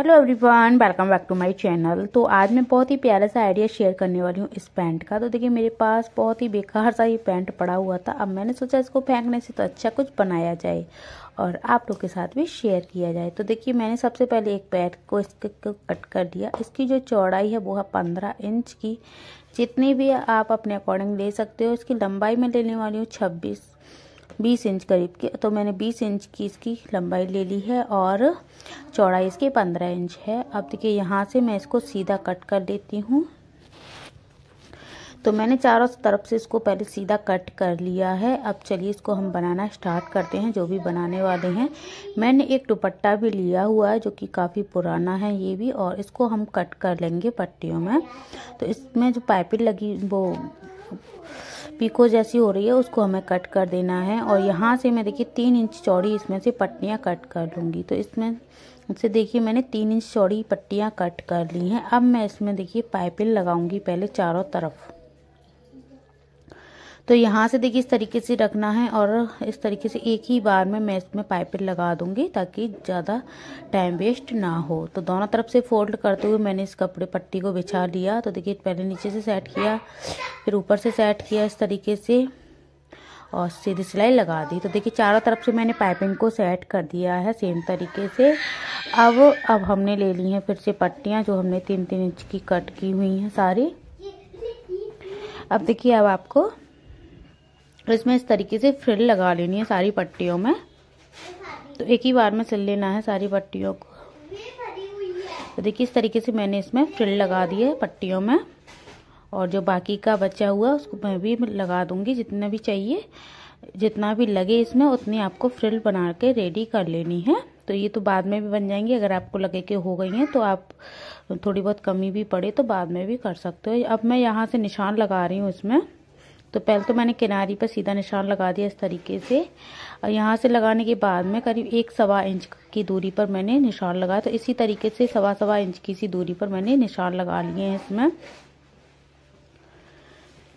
hello everyone welcome back to my channel तो आज मैं बहुत ही प्यारा सा आइडिया शेयर करने वाली हूँ इस पैंट का तो देखिए मेरे पास बहुत ही बेकार सा ये पैंट पड़ा हुआ था अब मैंने सोचा इसको फेंकने से तो अच्छा कुछ बनाया जाए और आप लोग के साथ भी शेयर किया जाए तो देखिए मैंने सबसे पहले एक पैंट को इसके कट कर दिया इसकी जो चौड़ाई है वो है पंद्रह इंच की जितनी भी आप अपने अकॉर्डिंग ले सकते हो इसकी लंबाई में लेने वाली हूँ छब्बीस बीस इंच करीब की तो मैंने बीस इंच की इसकी लंबाई ले ली है और चौड़ाई इसकी पंद्रह इंच है अब देखिए यहाँ से मैं इसको सीधा कट कर लेती हूँ तो मैंने चारों तरफ से इसको पहले सीधा कट कर लिया है अब चलिए इसको हम बनाना स्टार्ट करते हैं जो भी बनाने वाले हैं मैंने एक दुपट्टा भी लिया हुआ है जो कि काफ़ी पुराना है ये भी और इसको हम कट कर लेंगे पट्टियों में तो इसमें जो पाइपिंग लगी वो पीको जैसी हो रही है उसको हमें कट कर देना है और यहाँ से मैं देखिए तीन इंच चौड़ी इसमें से पट्टियाँ कट कर लूँगी तो इसमें से देखिए मैंने तीन इंच चौड़ी पट्टियाँ कट कर ली हैं अब मैं इसमें देखिए पाइपिंग लगाऊंगी पहले चारों तरफ तो यहाँ से देखिए इस तरीके से रखना है और इस तरीके से एक ही बार में मैं इसमें पाइपिंग लगा दूंगी ताकि ज़्यादा टाइम वेस्ट ना हो तो दोनों तरफ से फोल्ड करते हुए मैंने इस कपड़े पट्टी को बिछा लिया तो देखिए पहले नीचे से सेट किया फिर ऊपर से सेट किया इस तरीके से और सीधी सिलाई लगा दी तो देखिए चारों तरफ से मैंने पाइपिंग को सेट कर दिया है सेम तरीके से अब अब हमने ले ली हैं फिर से पट्टियाँ जो हमने तीन तीन इंच की कट की हुई हैं सारी अब देखिए अब आपको और इसमें इस तरीके से फ्रिल लगा लेनी है सारी पट्टियों में तो एक ही बार में सिल लेना है सारी पट्टियों को तो देखिए इस तरीके से मैंने इसमें फ्रिल लगा दी है पट्टियों में और जो बाकी का बचा हुआ उसको मैं भी लगा दूंगी जितना भी चाहिए जितना भी लगे इसमें उतनी आपको फ्रिल बना के रेडी कर लेनी है तो ये तो बाद में भी बन जाएंगी अगर आपको लगे कि हो गई हैं तो आप थोड़ी बहुत कमी भी पड़े तो बाद में भी कर सकते हो अब मैं यहाँ से निशान लगा रही हूँ इसमें तो पहले तो मैंने किनारी पर सीधा निशान लगा दिया इस तरीके से और यहाँ से लगाने के बाद में करीब एक सवा इंच की दूरी पर मैंने निशान लगाया तो इसी तरीके से सवा सवा इंच की सी दूरी पर मैंने निशान लगा लिए हैं इसमें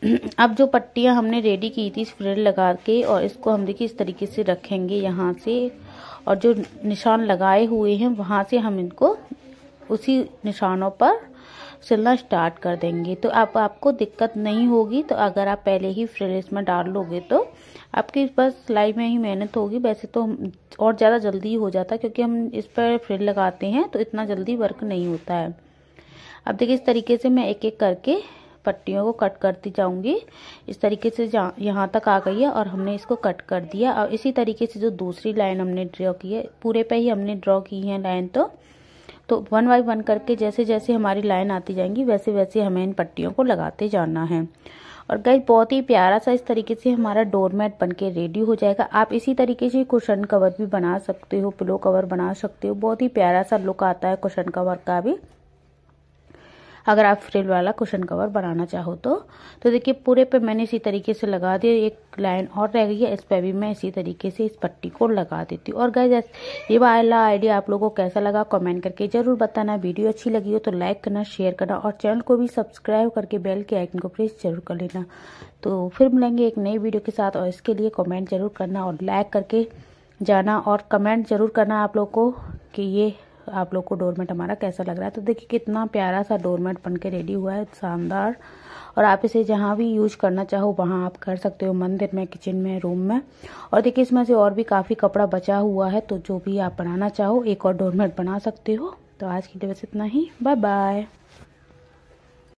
अब जो पट्टियाँ हमने रेडी की थी फ्रेड लगा के और इसको हम देखिए इस तरीके से रखेंगे यहाँ से और जो निशान लगाए हुए हैं वहाँ से हम इनको उसी निशानों पर सिलना स्टार्ट कर देंगे तो आप आपको दिक्कत नहीं होगी तो अगर आप पहले ही फ्रिलेस में डाल लोगे तो आपकी बस सिलाई में ही मेहनत होगी वैसे तो और ज़्यादा जल्दी हो जाता है क्योंकि हम इस पर फ्रिल लगाते हैं तो इतना जल्दी वर्क नहीं होता है अब देखिए इस तरीके से मैं एक एक करके पट्टियों को कट करती जाऊंगी इस तरीके से यहाँ तक आ गई है और हमने इसको कट कर दिया और इसी तरीके से जो दूसरी लाइन हमने ड्रॉ की है पूरे पे ही हमने ड्रॉ की है लाइन तो तो वन बाई वन करके जैसे जैसे हमारी लाइन आती जाएंगी वैसे वैसे हमें इन पट्टियों को लगाते जाना है और गई बहुत ही प्यारा सा इस तरीके से हमारा डोरमेट बन के रेडी हो जाएगा आप इसी तरीके से कुशन कवर भी बना सकते हो पिलो कवर बना सकते हो बहुत ही प्यारा सा लुक आता है कुशन कवर का भी अगर आप फ्रिल वाला कुशन कवर बनाना चाहो तो तो देखिए पूरे पे मैंने इसी तरीके से लगा दिया एक लाइन और रह गई है इस पर भी मैं इसी तरीके से इस पट्टी को लगा देती हूँ और गए ये वाला आइडिया आप लोगों को कैसा लगा कमेंट करके ज़रूर बताना वीडियो अच्छी लगी हो तो लाइक करना शेयर करना और चैनल को भी सब्सक्राइब करके बेल के आइकन को प्रेस जरूर कर लेना तो फिर मिलेंगे एक नई वीडियो के साथ और इसके लिए कॉमेंट ज़रूर करना और लाइक करके जाना और कमेंट ज़रूर करना आप लोग को कि ये आप लोग को डोरमेट हमारा कैसा लग रहा है तो देखिए कितना प्यारा सा डोरमेट बन के रेडी हुआ है शानदार और आप इसे जहाँ भी यूज करना चाहो वहाँ आप कर सकते हो मंदिर में किचन में रूम में और देखिए इसमें से और भी काफ़ी कपड़ा बचा हुआ है तो जो भी आप बनाना चाहो एक और डोरमेट बना सकते हो तो आज की दिवस इतना ही बाय बाय